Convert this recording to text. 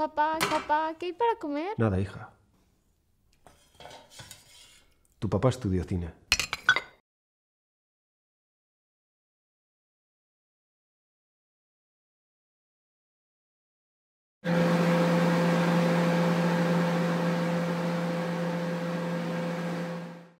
Papá, papá, ¿qué hay para comer? Nada, hija. Tu papá estudió cine.